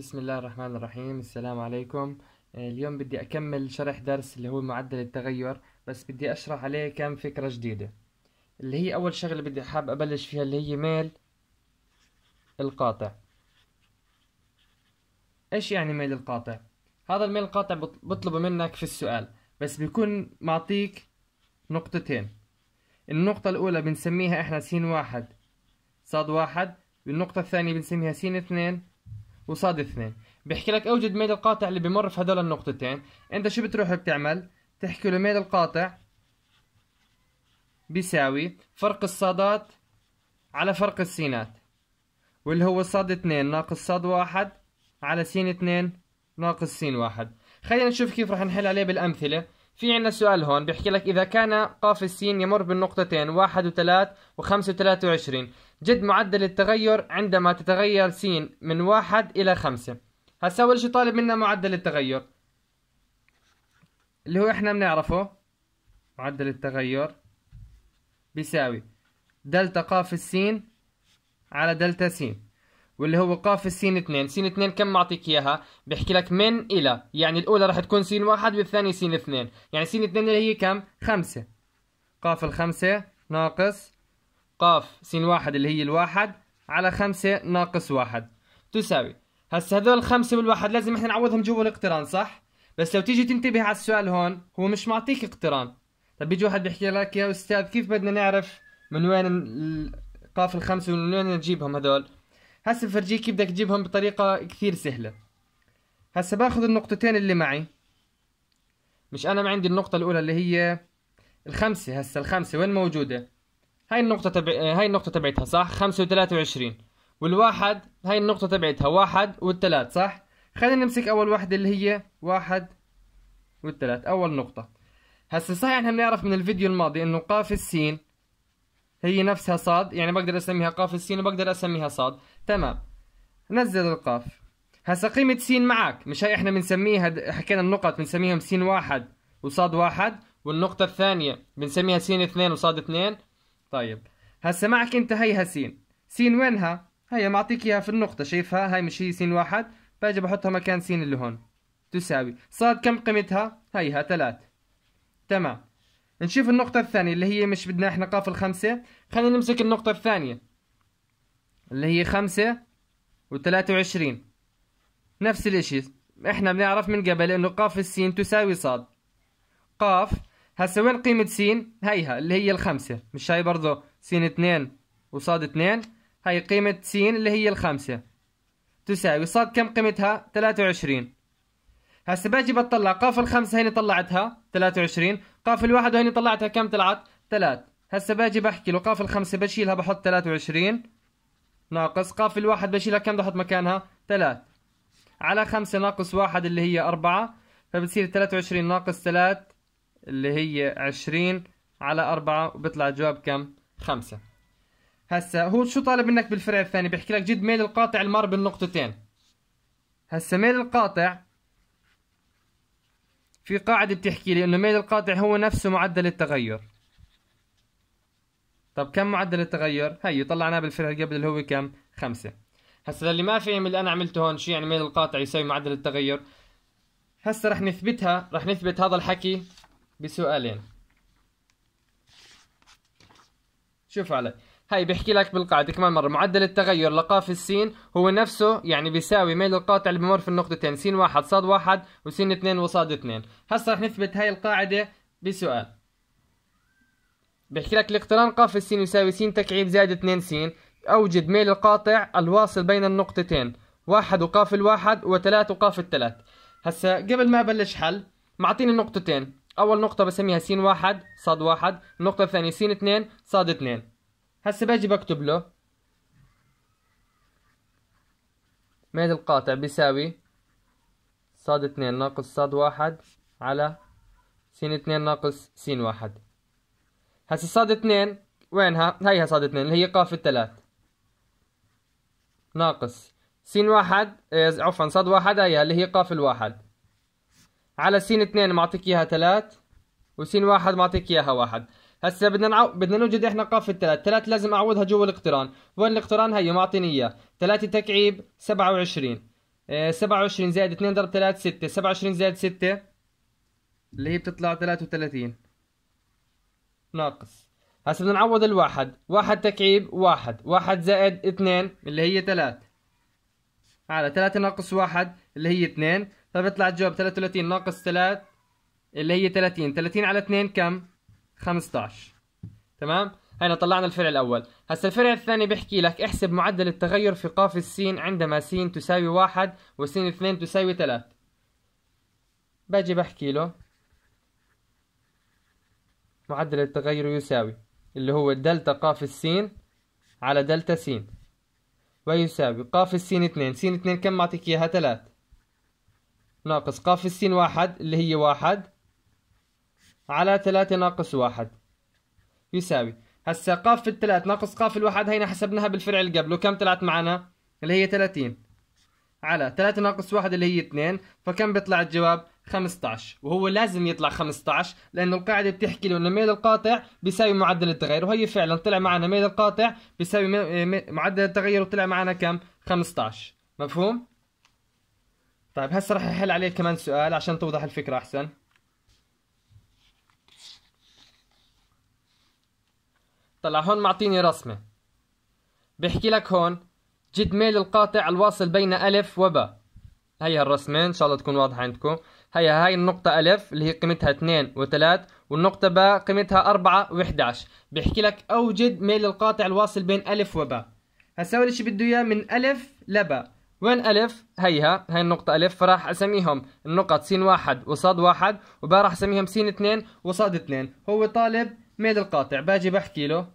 بسم الله الرحمن الرحيم السلام عليكم آه، اليوم بدي أكمل شرح درس اللي هو معدل التغير بس بدي أشرح عليه كم فكرة جديدة اللي هي أول شغلة بدي حاب أبلش فيها اللي هي ميل القاطع إيش يعني ميل القاطع؟ هذا الميل القاطع بطلبه منك في السؤال بس بيكون معطيك نقطتين النقطة الأولى بنسميها إحنا سين واحد صاد واحد والنقطة الثانية بنسميها سين اثنين وصاد اثنين بيحكي لك اوجد ميل القاطع اللي بمر في هدول النقطتين انت شو بتروح بتعمل تحكي له ميل القاطع بيساوي فرق الصادات على فرق السينات واللي هو صاد اثنين ناقص صاد واحد على سين اثنين ناقص سين واحد خلينا نشوف كيف رح نحل عليه بالامثله في عنا سؤال هون بيحكي لك إذا كان قاف السين يمر بالنقطتين واحد وثلاث وخمسة وثلاثة وعشرين جد معدل التغير عندما تتغير سين من واحد إلى خمسة هسا أول شي طالب منا معدل التغير اللي هو إحنا بنعرفه معدل التغير بيساوي دلتا قاف السين على دلتا سين واللي هو قاف السين 2 سين 2 كم معطيك اياها بيحكي لك من الى يعني الاولى راح تكون سين واحد والثانيه سين 2 يعني سين 2 اللي هي كم خمسة قاف الخمسة ناقص قاف سين واحد اللي هي الواحد على خمسة ناقص واحد تساوي هسه هذول الخمسة والواحد لازم احنا نعوضهم جوا الاقتران صح بس لو تيجي تنتبه على السؤال هون هو مش معطيك اقتران طب بيجي واحد بيحكي لك يا استاذ كيف بدنا نعرف من وين قاف الخمسة ومن وين نجيبهم هذول هسه بفرجيك كيف بدك تجيبهم بطريقة كثير سهلة هسه باخذ النقطتين اللي معي مش انا ما عندي النقطة الاولى اللي هي الخمسة هسه الخمسة وين موجودة هاي النقطة تبع هاي النقطة تبعتها صح خمسة وثلاثة وعشرين والواحد هاي النقطة تبعتها واحد والثلاث صح خلينا نمسك اول واحدة اللي هي واحد والثلاث اول نقطة هسه صحيح احنا بنعرف من الفيديو الماضي انه قاف السين هي نفسها صاد يعني بقدر اسميها قاف السين وبقدر اسميها صاد تمام نزل القاف هسا قيمة س معك مش هي احنا بنسميها حكينا النقط بنسميهم س واحد وصاد واحد والنقطة الثانية بنسميها س اثنين وصاد اثنين طيب هسا معك انت هيها س س وينها؟ هي معطيك اياها في النقطة شايفها هاي مش هي س واحد باجي بحطها مكان س اللي هون تساوي صاد كم قيمتها؟ هيها ثلاث تمام نشوف النقطة الثانية اللي هي مش بدنا احنا قاف الخمسة خلينا نمسك النقطة الثانية اللي هي خمسة وثلاثة وعشرين نفس الاشي احنا بنعرف من قبل انه قاف السين تساوي صاد قاف هسا وين قيمة سين هيها اللي هي الخمسة مش هاي برضه سين اثنين وصاد اثنين هاي قيمة سين اللي هي الخمسة تساوي صاد كم قيمتها ثلاثة وعشرين هسا باجي بطلع قاف الخمسة هيني طلعتها ثلاثة وعشرين قاف الواحد هيني طلعتها كم طلعت ثلاث هسا باجي بحكي له قاف الخمسة بشيلها بحط ثلاثة وعشرين ناقص قافل واحد بشيلها كم بدي احط مكانها ثلاث على خمسة ناقص واحد اللي هي أربعة فبتصير ثلاثة وعشرين ناقص ثلاث اللي هي عشرين على أربعة وبيطلع الجواب كم خمسة هسا هو شو طالب منك بالفرع الثاني بيحكي لك جد ميل القاطع المار بالنقطتين هسا ميل القاطع في قاعدة بتحكي لي انه ميل القاطع هو نفسه معدل التغير طب كم معدل التغير هي طلعناه بالفعل قبل اللي هو كم خمسة هسا اللي ما فهم اللي انا عملته هون شو يعني ميل القاطع يساوي معدل التغير هسا رح نثبتها رح نثبت هذا الحكي بسؤالين شوف علي هاي بيحكي لك بالقاعدة كمان مرة معدل التغير لقاف السين هو نفسه يعني بيساوي ميل القاطع اللي بمر في النقطتين س واحد صاد واحد وسين اثنين وصاد اثنين هسا رح نثبت هاي القاعدة بسؤال بيحكي لك الاقتران قاف س السين يساوي س تكعيب زائد 2 س أوجد ميل القاطع الواصل بين النقطتين واحد وقاف الواحد وثلاث وقاف الثلاث هسا قبل ما أبلش حل معطيني نقطتين أول نقطة بسميها س واحد ص واحد النقطة الثانية س اثنين ص اثنين هسا باجي بكتب له ميل القاطع بيساوي صاد اثنين ناقص صاد واحد على س اثنين ناقص س واحد هسه صاد اثنين وينها هيها صاد اثنين اللي هي قاف الثلاث ناقص سين واحد إيه، عفوا صاد واحد هيها اللي هي قاف الواحد على سين اثنين معطيك اياها ثلاث وسين واحد معطيك اياها واحد هسه بدنا نعو... بدنا نوجد احنا قاف الثلاث ثلاث لازم اعوضها جوا الاقتران وين الاقتران هي معطيني اياه ثلاثة تكعيب 27 إيه، سبعة وعشرين زائد 2 ضرب 3 6 27 زائد 6 اللي هي بتطلع 33 ناقص هسا بدنا نعوض الواحد واحد تكعيب واحد واحد زائد اثنين اللي هي ثلاث على ثلاثة ناقص واحد اللي هي اثنين فبيطلع الجواب ثلاثة وثلاثين ناقص ثلاث اللي هي ثلاثين ثلاثين على اثنين كم خمستاش تمام هنا طلعنا الفرع الاول هسا الفرع الثاني بيحكي لك احسب معدل التغير في قاف السين عندما سين تساوي واحد وسين اثنين تساوي ثلاث باجي بحكي له معدل التغير يساوي اللي هو دلتا قاف السين على دلتا سين ويساوي قاف السين اثنين سين اثنين كم معطيك اياها ثلاث ناقص قاف السين واحد اللي هي واحد على ثلاثة ناقص واحد يساوي هسا قاف الثلاث ناقص قاف الواحد هينا حسبناها بالفرع اللي قبله كم طلعت معنا اللي هي ثلاثين على ثلاثة ناقص واحد اللي هي اثنين فكم بيطلع الجواب 15 وهو لازم يطلع 15 لانه القاعده بتحكي له انه ميل القاطع بيساوي معدل التغير وهي فعلا طلع معنا ميل القاطع بيساوي آه، معدل التغير وطلع معنا كم 15 مفهوم طيب هسه راح احل عليه كمان سؤال عشان توضح الفكره احسن طلع هون معطيني رسمه بحكي لك هون جد ميل القاطع الواصل بين ألف وباء هي الرسمين ان شاء الله تكون واضحه عندكم هي هاي النقطة ألف اللي هي قيمتها 2 و3 والنقطة باء قيمتها 4 و11 بيحكي لك أوجد ميل القاطع الواصل بين ألف وباء هسا أول شيء بده إياه من ألف لباء وين ألف هيها هاي النقطة ألف فراح أسميهم النقط سين واحد وصاد واحد وباء راح أسميهم سين اثنين وصاد اثنين هو طالب ميل القاطع باجي بحكي له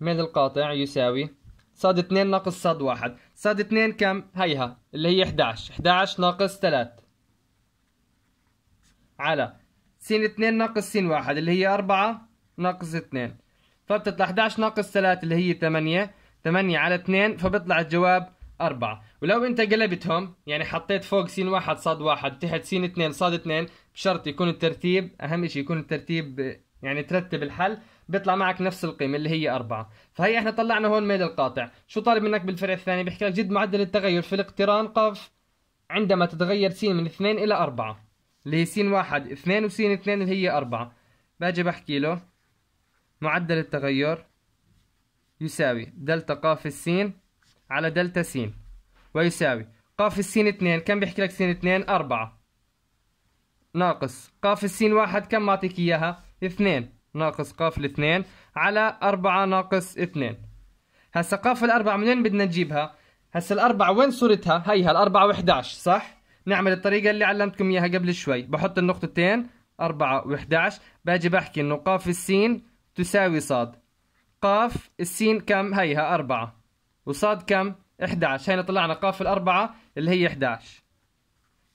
ميل القاطع يساوي صاد اثنين ناقص صاد واحد صاد 2 كم هيها اللي هي 11 11 ناقص 3 على س 2 ناقص س 1 اللي هي 4 ناقص 2 فبتطلع 11 ناقص 3 اللي هي 8 8 على 2 فبيطلع الجواب 4 ولو انت قلبتهم يعني حطيت فوق س 1 صاد 1 تحت س 2 صاد 2 بشرط يكون الترتيب اهم شيء يكون الترتيب يعني ترتب الحل بيطلع معك نفس القيمه اللي هي أربعة فهي احنا طلعنا هون ميل القاطع شو طالب منك بالفرع الثاني بيحكي لك جد معدل التغير في الاقتران قاف عندما تتغير س من اثنين الى أربعة اللي هي س واحد اثنين وس اثنين اللي هي أربعة باجي بحكي له معدل التغير يساوي دلتا قاف السين على دلتا س ويساوي قاف السين اثنين كم بيحكي لك س اثنين أربعة ناقص قاف السين واحد كم معطيك اياها اثنين ناقص ق الاثنين على أربعة ناقص اثنين هسا ق الأربعة منين بدنا نجيبها؟ هسا الأربعة وين صورتها؟ هيها الاربعه وحداش صح؟ نعمل الطريقة اللي علمتكم إياها قبل شوي بحط النقطتين أربعة وحداش باجي بحكي إنه ق السين تساوي صاد ق السين كم؟ هيها أربعة وصاد كم؟ 11 هنا طلعنا ق الأربعة اللي هي 11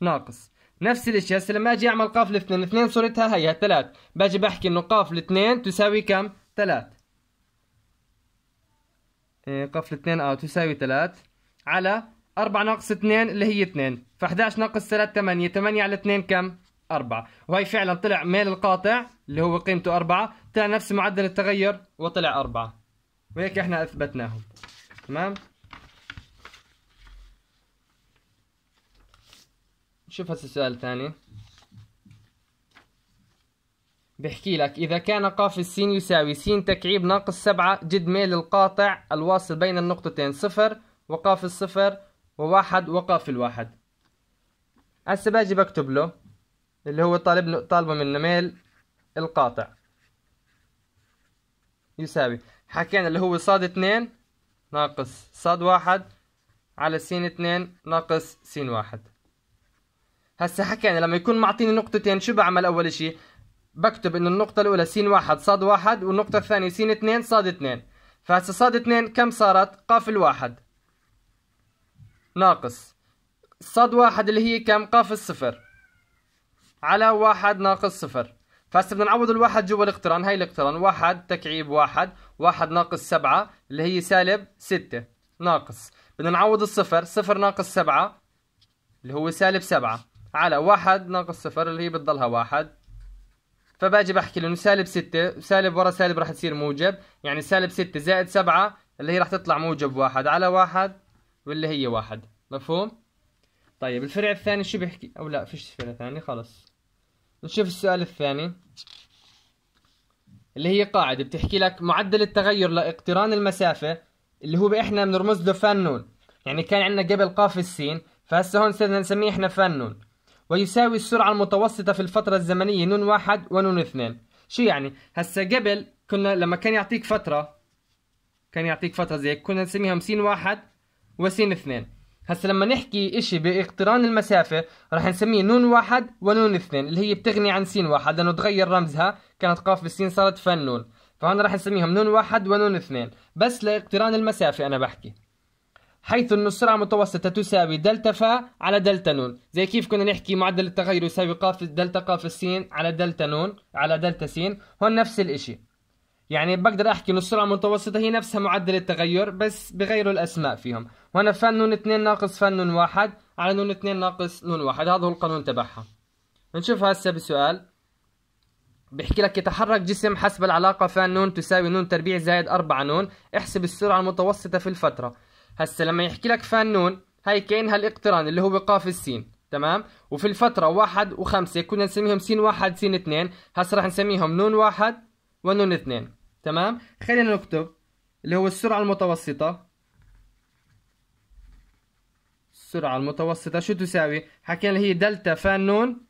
ناقص نفس الشيء هسه لما اجي اعمل قاف الاثنين اثنين صورتها هي ثلاث باجي بحكي انه قاف الاثنين تساوي كم ثلاث إيه، قاف الاثنين اه تساوي ثلاث على 4 ناقص اثنين اللي هي اثنين ف11 ناقص ثلاث ثمانية ثمانية على اثنين كم أربعة وهي فعلا طلع ميل القاطع اللي هو قيمته أربعة طلع نفس معدل التغير وطلع أربعة وهيك احنا اثبتناهم تمام شوف هسه سؤال ثاني بحكي لك إذا كان قاف السين يساوي سين تكعيب ناقص سبعة جد ميل القاطع الواصل بين النقطتين صفر وقاف الصفر وواحد وقاف الواحد هسه باجي بكتب له اللي هو طالب طالبه منه ميل القاطع يساوي حكينا اللي هو صاد اثنين ناقص صاد واحد على س اثنين ناقص س واحد هسا حكينا لما يكون معطيني نقطتين شو بعمل اول شيء بكتب انه النقطة الأولى س واحد صاد واحد والنقطة الثانية س اثنين صاد اثنين فهسا صاد اثنين كم صارت؟ قاف الواحد ناقص صاد واحد اللي هي كم؟ قاف الصفر على واحد ناقص صفر فهسا بدنا نعوض الواحد جوا الاقتران هاي الاقتران واحد تكعيب واحد واحد ناقص سبعة اللي هي سالب ستة ناقص بدنا نعوض الصفر صفر ناقص سبعة اللي هو سالب سبعة على واحد ناقص صفر اللي هي بتضلها واحد فباجي بحكي لانه سالب ستة سالب ورا سالب راح تصير موجب يعني سالب ستة زائد سبعة اللي هي راح تطلع موجب واحد على واحد واللي هي واحد مفهوم؟ طيب الفرع الثاني شو بيحكي؟ او لا فيش فرع ثاني خلص نشوف السؤال الثاني اللي هي قاعدة بتحكي لك معدل التغير لاقتران المسافة اللي هو احنا بنرمز له فنون يعني كان عندنا قبل قاف السين فهسه هون صرنا نسميه احنا فنون ويساوي السرعة المتوسطة في الفترة الزمنية نون واحد ونون اثنين شو يعني؟ هسا قبل كنا لما كان يعطيك فترة كان يعطيك فترة زي كنا نسميها س واحد وسين اثنين هسا لما نحكي اشي باقتران المسافة راح نسميه نون واحد ونون اثنين اللي هي بتغني عن سين واحد لانه تغير رمزها كانت قاف بالسين صارت فنون فهون راح نسميهم نون واحد ونون اثنين بس لاقتران المسافة انا بحكي حيث السرعة المتوسطة تساوي دلتا فا على دلتا نون زي كيف كنا نحكي معدل التغير يساوي قاف دلتا قاف السين على دلتا نون على دلتا سين هون نفس الاشي يعني بقدر احكي السرعة المتوسطة هي نفسها معدل التغير بس بغيروا الاسماء فيهم هنا فن نون 2 ناقص فن نون 1 على نون 2 ناقص نون 1 هذا هو القانون تبعها نشوف هسه بسؤال بيحكي لك يتحرك جسم حسب العلاقة فان نون تساوي نون تربيع زائد 4 نون احسب السرعة المتوسطة في الفترة هسا لما يحكي لك فانون هاي كأنها الاقتران اللي هو قاف السين تمام وفي الفترة واحد وخمسة كنا نسميهم سين واحد سين اثنين هسا راح نسميهم نون واحد ونون اثنين تمام خلينا نكتب اللي هو السرعة المتوسطة السرعة المتوسطة شو تساوي حكينا اللي هي دلتا فان نون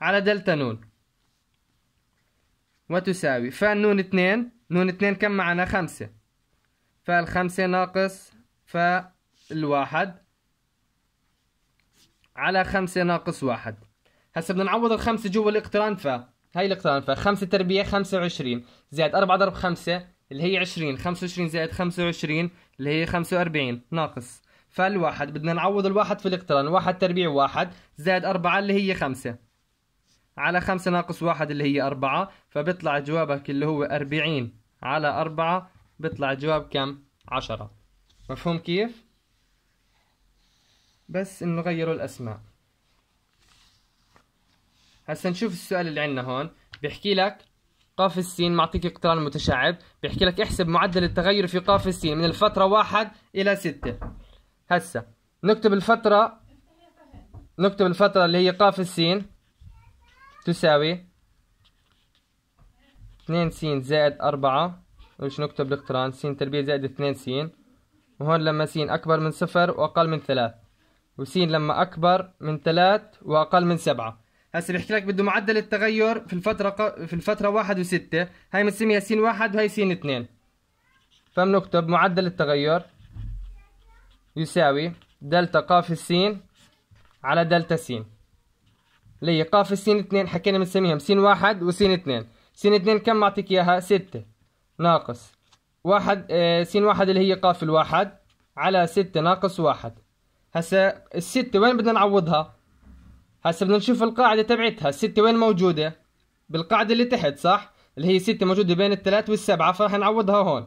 على دلتا نون وتساوي فان نون اثنين نون اثنين كم معنا خمسة فالخمسة ناقص فالواحد على خمسة ناقص واحد هسا بدنا نعوض الخمسة جوا الاقتران ف هاي الاقتران ف خمسة تربيع خمسة وعشرين زائد أربعة ضرب خمسة اللي هي عشرين خمسة وعشرين زائد خمسة وعشرين اللي هي خمسة وأربعين ناقص فالواحد بدنا نعوض الواحد في الاقتران واحد تربيع واحد زائد أربعة اللي هي خمسة على خمسة ناقص واحد اللي هي أربعة فبيطلع جوابك اللي هو أربعين على أربعة بيطلع جواب كم؟ عشرة مفهوم كيف بس انه غيروا الاسماء هسا نشوف السؤال اللي عندنا هون بيحكي لك قاف السين معطيك اقتران متشعب بيحكي لك احسب معدل التغير في قاف السين من الفترة واحد إلى ستة هسا نكتب الفترة نكتب الفترة اللي هي قاف السين تساوي 2 س زائد 4 وش نكتب الاقتران س تربيع زائد 2 س وهون لما س أكبر من صفر وأقل من ثلاث وس لما أكبر من ثلاث وأقل من سبعة هسه بحكي لك بده معدل التغير في الفترة ق... في الفترة واحد وستة هاي بنسميها س واحد وهي س اثنين فبنكتب معدل التغير يساوي دلتا قاف السين على دلتا س لي قاف السين اثنين حكينا بنسميهم س واحد وس اثنين س اثنين كم معطيك اياها؟ ستة ناقص واحد آه، س واحد اللي هي قاف الواحد على ستة ناقص واحد هسا الستة وين بدنا نعوضها هسا بدنا نشوف القاعدة تبعتها الستة وين موجودة بالقاعدة اللي تحت صح اللي هي ستة موجودة بين الثلاث والسبعة فراح نعوضها هون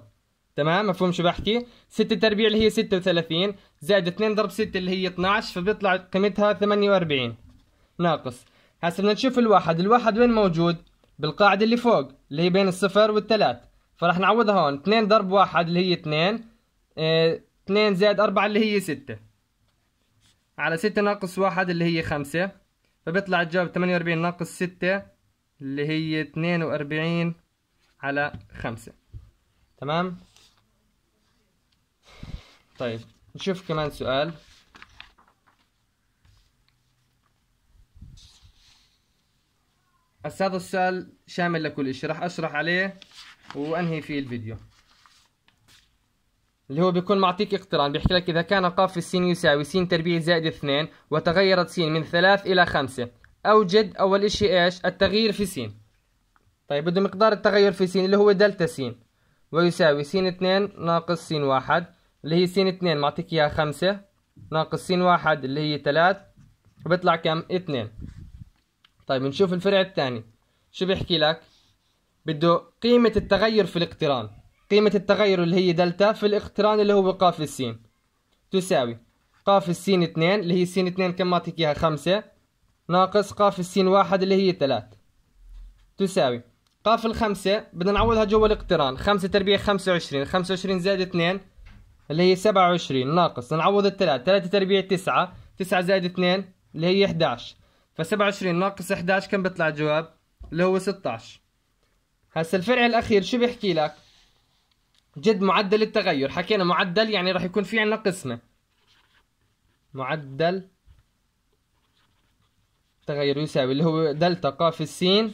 تمام مفهوم شو بحكي ستة تربيع اللي هي ستة وثلاثين زائد اثنين ضرب ستة اللي هي اتناش فبيطلع قيمتها ثمانية وأربعين ناقص هسا بدنا نشوف الواحد الواحد وين موجود بالقاعدة اللي فوق اللي هي بين الصفر والثلاث فراح نعوضها هون 2 ضرب 1 اللي هي 2 2 آه، زائد 4 اللي هي 6 على 6 ناقص 1 اللي هي 5 فبيطلع الجواب 48 ناقص 6 اللي هي 42 على 5 تمام طيب نشوف كمان سؤال هسا هذا السؤال شامل لكل شيء راح اشرح عليه وانهي فيه الفيديو اللي هو بيكون معطيك اقتران بيحكي لك إذا كان قاف السين يساوي س تربيع زائد اثنين وتغيرت سين من ثلاث إلى خمسة أوجد أول إشي إيش التغيير في سين طيب بده مقدار التغير في سين اللي هو دلتا سين ويساوي سين اثنين ناقص سين واحد اللي هي سين اثنين معطيك إياها خمسة ناقص سين واحد اللي هي ثلاث وبيطلع كم اثنين طيب نشوف الفرع الثاني شو بيحكي لك بده قيمة التغير في الاقتران قيمة التغير اللي هي دلتا في الاقتران اللي هو قاف السين تساوي قاف السين اثنين اللي هي سين اثنين كم معطيك اياها خمسة ناقص قاف السين واحد اللي هي ثلاث تساوي قاف الخمسة بدنا نعوضها جوا الاقتران خمسة تربيع خمسة وعشرين خمسة وعشرين زائد اثنين اللي هي سبعة وعشرين ناقص نعوض الثلاث ثلاثة تربيع تسعة تسعة زائد اثنين اللي هي احداش فسبعة وعشرين ناقص احداش كم بيطلع الجواب اللي هو ستاش هسا الفرع الاخير شو بيحكي لك جد معدل التغير حكينا معدل يعني راح يكون في عندنا قسمه معدل تغير يساوي اللي هو دلتا قاف السين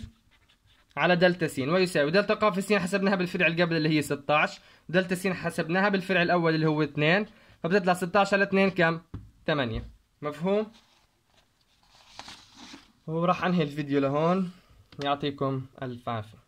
على دلتا سين ويساوي دلتا قاف السين حسبناها بالفرع اللي قبل اللي هي 16 دلتا سين حسبناها بالفرع الاول اللي هو 2 فبتطلع 16 على 2 كم 8 مفهوم وراح انهي الفيديو لهون يعطيكم الف عافيه